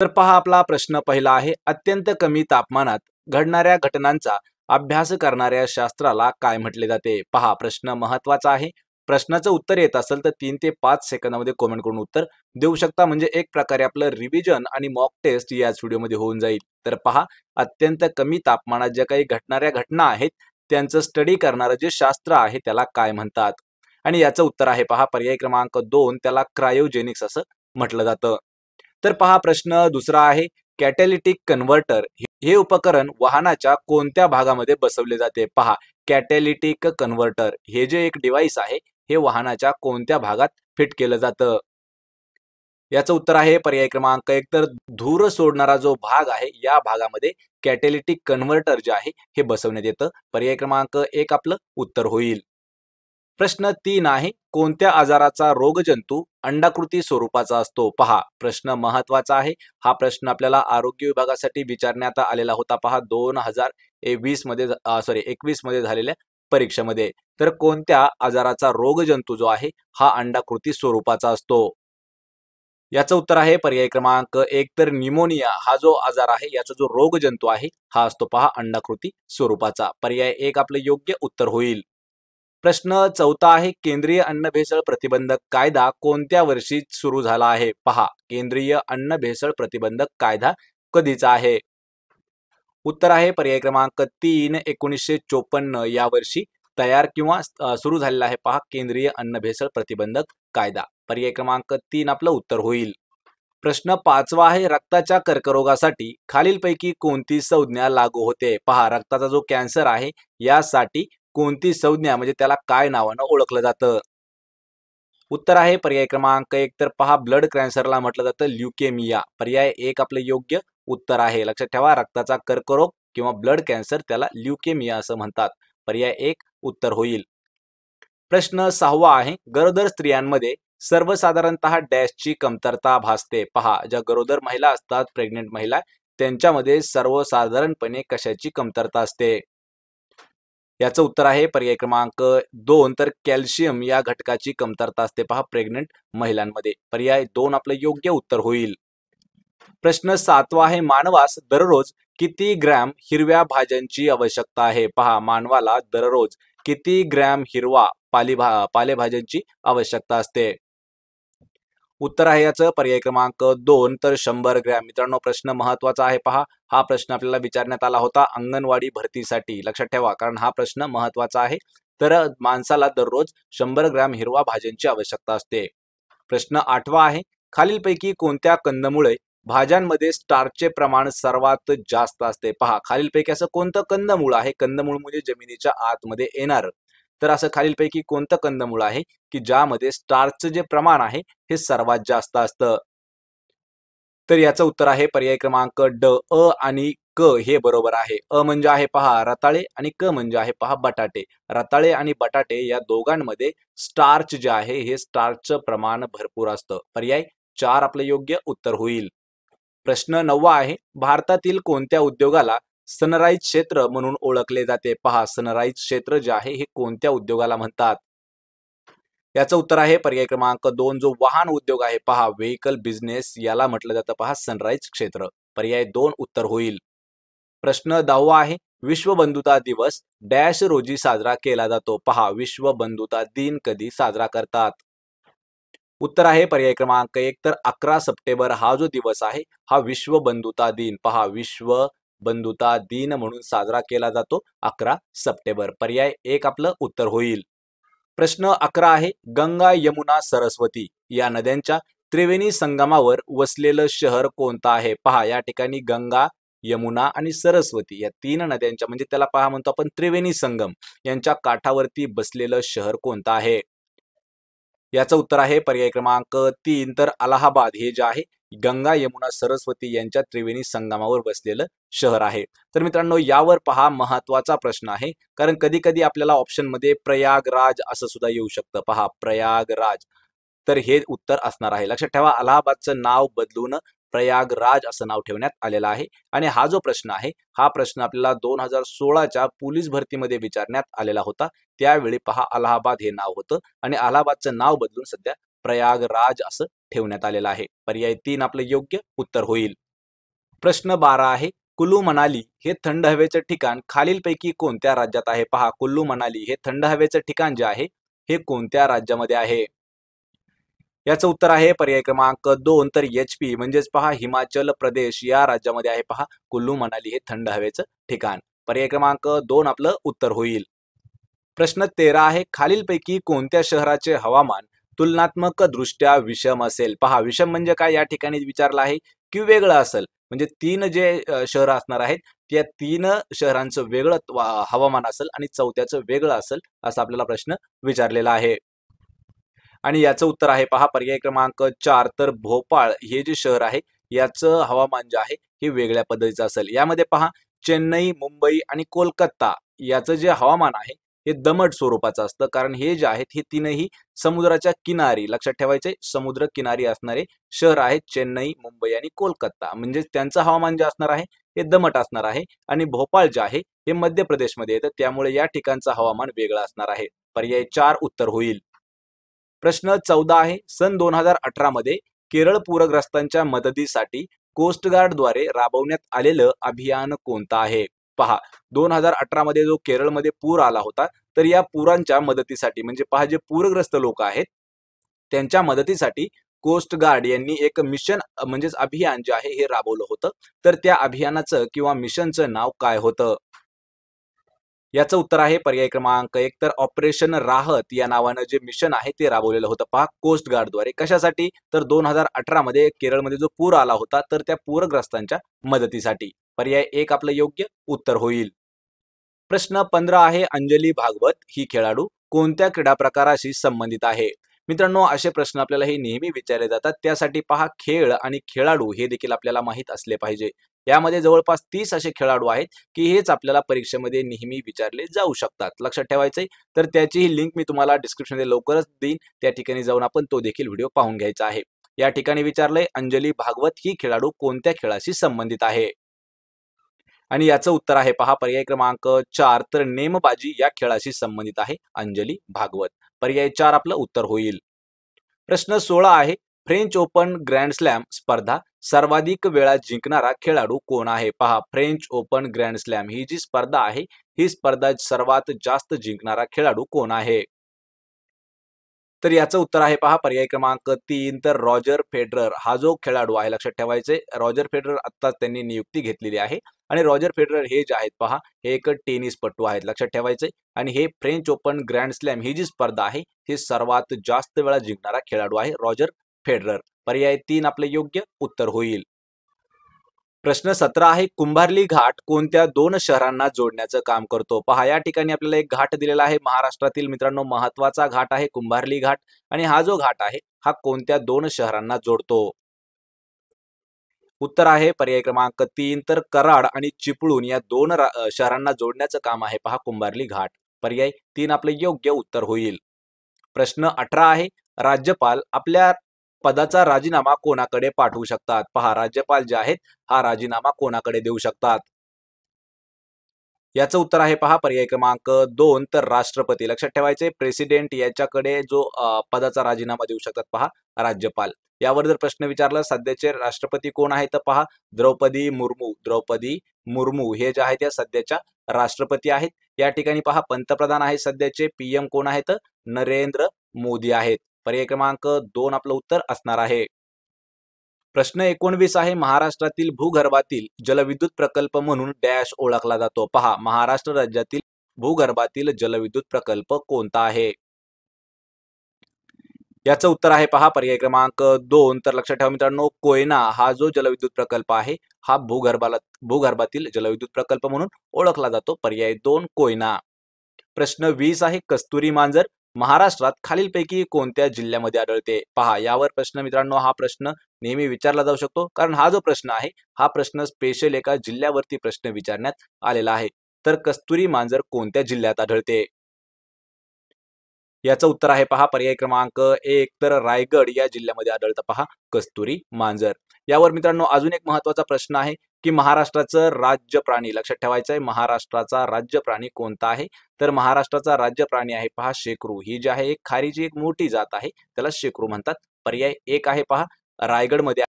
तर पहा आपला प्रश्न पहिला आहे अत्यंत कमी तापमानात घडणाऱ्या घटनांचा अभ्यास करणाऱ्या शास्त्राला काय म्हटले जाते पहा प्रश्न महत्वाचा आहे प्रश्नाचं उत्तर येत असेल तर तीन ते पाच सेकंदामध्ये कॉमेंट करून उत्तर देऊ शकता म्हणजे एक प्रकारे आपलं रिव्हिजन आणि मॉक टेस्ट याच व्हिडिओमध्ये होऊन जाईल तर पहा अत्यंत कमी तापमानात ज्या काही घटणाऱ्या घटना आहेत त्यांचं स्टडी करणारं जे शास्त्र आहे त्याला काय म्हणतात आणि याचं उत्तर आहे पहा पर्याय क्रमांक दोन त्याला क्रायोजेनिक्स असं म्हटलं जातं तर पहा प्रश्न दुसरा आहे कॅटॅलिटिक कन्व्हर्टर हे उपकरण वाहनाच्या कोणत्या भागामध्ये बसवले जाते पहा कॅटॅलिटिक कन्व्हर्टर हे जे एक डिव्हाइस आहे हे वाहनाच्या कोणत्या भागात फिट केलं जातं याचं उत्तर आहे पर्याय क्रमांक एक तर धूर सोडणारा जो भाग आहे या भागामध्ये कॅटॅलिटिक कन्व्हर्टर जे आहे हे बसवण्यात येतं पर्याय क्रमांक एक आपलं उत्तर होईल प्रश्न तीन आहे कोणत्या आजाराचा रोगजंतू अंडाकृती स्वरूपाचा असतो पहा प्रश्न महत्वाचा आहे हा प्रश्न आपल्याला आरोग्य विभागासाठी विचारण्यात आलेला होता पहा दोन हजार वीस मध्ये सॉरी एकवीस मध्ये झालेल्या परीक्षेमध्ये तर कोणत्या आजाराचा रोगजंतू जो आहे हा अंडाकृती स्वरूपाचा असतो याचं उत्तर आहे पर्याय क्रमांक एक तर निमोनिया हा जो आजार आहे याचा जो रोगजंतू आहे हा असतो पहा अंडाकृती स्वरूपाचा पर्याय एक आपलं योग्य उत्तर होईल प्रश्न चौथा आहे केंद्रीय अन्न भेसळ प्रतिबंधक कायदा कोणत्या वर्षी सुरू झाला आहे पहा केंद्रीय अन्न भेसळ प्रतिबंधक कायदा कधीचा आहे उत्तर आहे पर्याय क्रमांक तीन एकोणीसशे चोपन्न या वर्षी तयार किंवा सुरू झालेला आहे पहा केंद्रीय अन्न भेसळ प्रतिबंधक कायदा पर्याय क्रमांक तीन आपलं उत्तर होईल प्रश्न पाचवा आहे रक्ताच्या कर्करोगासाठी खालीलपैकी कोणती संज्ञा लागू होते पहा रक्ताचा जो कॅन्सर आहे यासाठी कोणती संज्ञा म्हणजे त्याला काय नावानं ओळखलं जातं उत्तर आहे पर्याय क्रमांक एक तर पहा ब्लड कॅन्सरला म्हटलं जातं ल्युकेमिया पर्याय एक आपलं योग्य उत्तर आहे लक्षात ठेवा रक्ताचा कर्करोग किंवा ब्लड कॅन्सर त्याला ल्युकेमिया असं म्हणतात पर्याय एक उत्तर होईल प्रश्न सहावा आहे गरोदर स्त्रियांमध्ये सर्वसाधारणत डॅशची कमतरता भासते पहा ज्या गरोदर महिला असतात प्रेग्नेंट महिला त्यांच्यामध्ये सर्वसाधारणपणे कशाची कमतरता असते याचं उत्तर आहे पर्याय क्रमांक दोन तर कॅल्शियम या घटकाची कमतरता असते पहा प्रेग्नंट महिलांमध्ये पर्याय दोन आपलं योग्य उत्तर होईल प्रश्न सातवा आहे मानवास दररोज किती ग्रॅम हिरव्या भाज्यांची आवश्यकता आहे पहा मानवाला दररोज किती ग्रॅम हिरवा पालेभा पालेभाज्यांची आवश्यकता असते उत्तर आहे याचं पर्याय क्रमांक दोन तर शंभर ग्रॅम मित्रांनो प्रश्न महत्वाचा आहे पहा हा प्रश्न आपल्याला विचारण्यात आला होता अंगणवाडी भरतीसाठी लक्षात ठेवा कारण हा प्रश्न महत्वाचा आहे तर माणसाला दररोज शंभर ग्रॅम हिरवा भाज्यांची आवश्यकता असते प्रश्न आठवा आहे खालीलपैकी कोणत्या कंदमुळे भाज्यांमध्ये स्टार्चचे प्रमाण सर्वात जास्त असते पहा खालीलपैकी असं कोणतं कंदमूळ आहे कंदमूळ म्हणजे जमिनीच्या आतमध्ये येणार तर असं खालीलपैकी कोणतं कंदमूळ आहे की ज्यामध्ये स्टार्चचं जे प्रमाण आहे हे सर्वात जास्त असतं तर याचं उत्तर आहे पर्याय क्रमांक ड अ आणि क हे बरोबर आहे अ म्हणजे आहे पहा रताळे आणि क म्हणजे आहे पहा बटाटे रताळे आणि बटाटे या दोघांमध्ये स्टार्च जे आहे हे स्टार्चचं प्रमाण भरपूर असतं पर्याय चार आपलं योग्य उत्तर होईल प्रश्न नववा आहे भारतातील कोणत्या उद्योगाला सनराईज क्षेत्र म्हणून ओळखले जाते पहा सनराईज क्षेत्र जे आहे हे कोणत्या उद्योगाला म्हणतात याचं उत्तर आहे पर्याय क्रमांक दोन जो वाहन उद्योग आहे पहा व्हेकल बिझनेस याला म्हटलं जातं पहा सनराइज क्षेत्र पर्याय दोन उत्तर होईल प्रश्न दहावा आहे विश्व बंधुता दिवस डॅश रोजी साजरा केला जातो पहा विश्व बंधुता दिन कधी साजरा करतात उत्तर आहे पर्याय क्रमांक एक तर अकरा सप्टेंबर हा जो दिवस आहे हा विश्व बंधुता दिन पहा विश्व बंधुता दिन म्हणून साजरा केला जातो अकरा सप्टेंबर पर्याय एक आपलं उत्तर होईल प्रश्न अकरा आहे गंगा यमुना सरस्वती या नद्यांच्या त्रिवेणी संगमावर वसलेलं शहर कोणतं आहे पहा या ठिकाणी गंगा यमुना आणि सरस्वती या तीन नद्यांच्या म्हणजे त्याला पहा म्हणतो आपण त्रिवेणी संगम यांच्या काठावरती बसलेलं शहर कोणतं आहे याचं उत्तर आहे पर्याय क्रमांक तीन तर अलाहाबाद हे जे आहे गंगा यमुना सरस्वती यांच्या त्रिवेणी संगमावर बसलेलं शहर आहे तर मित्रांनो यावर पहा महत्वाचा प्रश्न आहे कारण कधी कधी आपल्याला ऑप्शनमध्ये प्रयागराज असं सुद्धा येऊ शकतं पहा प्रयागराज तर हे उत्तर असणार आहे लक्षात ठेवा अलाहाबादचं नाव बदलून प्रयागराज असं नाव ठेवण्यात आलेलं आहे आणि हा जो प्रश्न आहे हा प्रश्न आपल्याला दोन हजार सोळाच्या पोलीस भरतीमध्ये विचारण्यात आलेला होता त्यावेळी पहा अलाहाबाद हे नाव होतं आणि अलाहाबादचं नाव बदलून सध्या प्रयागराज असं ठेवण्यात आलेलं आहे पर्याय तीन आपलं योग्य उत्तर होईल प्रश्न बारा आहे कुल्लू मनाली हे थंड हवेचं ठिकाण खालीलपैकी कोणत्या राज्यात आहे पहा कुल्लू मनाली हे थंड हवेचं ठिकाण जे आहे हे कोणत्या राज्यामध्ये आहे याचं उत्तर आहे पर्याय क्रमांक दोन तर एच पी म्हणजेच पहा हिमाचल प्रदेश या राज्यामध्ये आहे पहा कुल्लू मनाली हे थंड हवेचं ठिकाण पर्याय क्रमांक दोन आपलं उत्तर होईल प्रश्न तेरा आहे खालीलपैकी कोणत्या शहराचे हवामान तुलनात्मक दृष्ट्या विषम असेल पहा विषम म्हणजे काय या ठिकाणी विचारला आहे की वेगळं असेल म्हणजे तीन जे शहर असणार आहेत त्या तीन शहरांचं वेगळं हवामान असेल आणि चौथ्याचं वेगळं असेल असा आपल्याला प्रश्न विचारलेला आहे आणि याचं उत्तर आहे पहा पर्याय क्रमांक चार तर भोपाळ हे जे शहर आहे याचं हवामान जे आहे हे वेगळ्या पद्धतीचं असेल यामध्ये पहा चेन्नई मुंबई आणि कोलकाता याचं जे हवामान आहे हे दमट स्वरूपाचं असतं कारण हे जे आहेत हे तीनही समुद्राच्या किनारी लक्षात ठेवायचे समुद्र किनारी असणारे शहर आहेत चेन्नई मुंबई आणि कोलकाता म्हणजे त्यांचं हवामान जे असणार आहे हे दमट असणार आहे आणि भोपाळ जे आहे हे मध्य प्रदेशमध्ये येतं त्यामुळे या ठिकाणचं हवामान वेगळं असणार आहे पर्याय चार उत्तर होईल प्रश्न चौदा आहे सन दोन हजार अठरा मध्ये केरळ पूरग्रस्तांच्या मदतीसाठी कोस्टगार्डद्वारे राबवण्यात आलेलं अभियान कोणतं आहे पहा दोन हजार अठरा मध्ये जो केरळमध्ये पूर आला होता तर या पुरांच्या मदतीसाठी म्हणजे पहा जे पूरग्रस्त लोक आहेत त्यांच्या मदतीसाठी कोस्ट गार्ड यांनी एक मिशन म्हणजेच अभियान जे आहे हे राबवलं होतं तर त्या अभियानाचं किंवा मिशनचं नाव काय होतं याचं उत्तर आहे पर्याय क्रमांक एक तर ऑपरेशन राहत या नावानं जे मिशन आहे ते राबवलेलं होतं पहा कोस्ट गार्डद्वारे कशासाठी तर दोन हजार अठरा मध्ये केरळमध्ये जो पूर आला होता तर त्या पूरग्रस्तांच्या मदतीसाठी पर्याय एक आपलं योग्य उत्तर होईल प्रश्न पंधरा आहे अंजली भागवत ही खेळाडू कोणत्या क्रीडा प्रकाराशी संबंधित आहे मित्रांनो असे प्रश्न आपल्याला हे नेहमी विचारले जातात त्यासाठी पहा खेळ आणि खेळाडू हे देखील आपल्याला माहीत असले पाहिजे यामध्ये जवळपास तीस असे खेळाडू आहेत की हेच आपल्याला परीक्षेमध्ये नेहमी विचारले जाऊ शकतात लक्षात ठेवायचंय तर त्याचीही लिंक मी तुम्हाला डिस्क्रिप्शनमध्ये लवकरच देईन त्या ठिकाणी जाऊन आपण तो देखील व्हिडिओ पाहून घ्यायचा आहे या ठिकाणी विचारलंय अंजली भागवत ही खेळाडू कोणत्या खेळाशी संबंधित आहे आणि याचं उत्तर आहे पहा पर्याय क्रमांक चार तर नेमबाजी या खेळाशी संबंधित आहे अंजली भागवत पर्याय चार आपलं उत्तर होईल प्रश्न सोळा आहे फ्रेंच ओपन ग्रँड स्लॅम स्पर्धा सर्वाधिक वेळा जिंकणारा खेळाडू कोण आहे पहा फ्रेंच ओपन ग्रँड स्लॅम ही जी स्पर्धा आहे ही स्पर्धा सर्वात जास्त जिंकणारा खेळाडू कोण आहे तर याचं उत्तर आहे पहा पर्याय क्रमांक तीन तर रॉजर फेडरर हा जो खेळाडू आहे लक्षात ठेवायचे रॉजर फेडरर आत्ताच त्यांनी नियुक्ती घेतलेली आहे आणि रॉजर फेडरर हे जे आहेत पहा हे एक टेनिसपटू आहेत लक्षात ठेवायचे आणि हे फ्रेंच ओपन ग्रँड स्लॅम ही जी स्पर्धा आहे ही सर्वात जास्त वेळा जिंकणारा खेळाडू आहे रॉजर फेडरर पर्याय तीन आपले योग्य उत्तर होईल प्रश्न सतरा आहे कुंभारली घाट कोणत्या दोन शहरांना जोडण्याचं काम करतो पहा या ठिकाणी आपल्याला एक घाट दिलेला आहे महाराष्ट्रातील मित्रांनो महत्वाचा घाट आहे कुंभारली घाट आणि हा जो घाट आहे हा कोणत्या दोन शहरांना जोडतो उत्तर आहे पर्याय क्रमांक तीन तर कराड आणि चिपळूण या दोन शहरांना जोडण्याचं काम आहे पहा कुंभारली घाट पर्याय तीन आपलं योग्य उत्तर होईल प्रश्न अठरा आहे राज्यपाल आपल्या पदाचा राजीनामा कोणाकडे पाठवू शकतात पहा राज्यपाल जे आहेत हा राजीनामा कोणाकडे देऊ शकतात याचं उत्तर आहे पहा पर्याय क्रमांक दोन तर राष्ट्रपती लक्षात ठेवायचे प्रेसिडेंट याच्याकडे जो पदाचा राजीनामा देऊ शकतात पहा राज्यपाल यावर जर प्रश्न विचारला सध्याचे राष्ट्रपती कोण आहे तर पहा द्रौपदी मुर्मू द्रौपदी मुर्मू हे जे आहेत या सध्याच्या राष्ट्रपती आहेत या ठिकाणी पहा पंतप्रधान आहेत सध्याचे पीएम कोण आहेत नरेंद्र मोदी आहेत पर्याय क्रमांक दोन आपलं उत्तर असणार आहे प्रश्न एकोणवीस आहे महाराष्ट्रातील भूगर्भातील जलविद्युत प्रकल्प म्हणून डॅश ओळखला जातो पहा महाराष्ट्र राज्यातील भूगर्भातील जलविद्युत प्रकल्प कोणता आहे याचं उत्तर आहे पहा पर्याय क्रमांक दोन तर लक्षात ठेवा मित्रांनो कोयना हा जो जलविद्युत प्रकल्प आहे हा भूगर्भाला भूगर्भातील जलविद्युत प्रकल्प म्हणून ओळखला जातो पर्याय दोन कोयना प्रश्न वीस आहे कस्तुरी मांजर महाराष्ट्रात खालीलपैकी कोणत्या जिल्ह्यामध्ये आढळते पहा यावर प्रश्न मित्रांनो हा प्रश्न नेहमी विचारला जाऊ शकतो कारण हा जो प्रश्न आहे हा प्रश्न स्पेशल एका जिल्ह्यावरती प्रश्न विचारण्यात आलेला आहे तर कस्तुरी मांजर कोणत्या जिल्ह्यात आढळते याचं उत्तर आहे पहा पर्याय क्रमांक एक तर रायगड या जिल्ह्यामध्ये आढळतं पहा कस्तुरी मांजर यावर मित्रांनो अजून एक महत्वाचा प्रश्न आहे की महाराष्ट्राचं राज्य प्राणी लक्षात ठेवायचं आहे महाराष्ट्राचा राज्य प्राणी कोणता आहे तर महाराष्ट्राचा राज्य प्राणी आहे पहा शेकरू ही जी आहे एक जी एक मोठी जात आहे त्याला शेकरू म्हणतात पर्याय एक आहे पहा रायगडमध्ये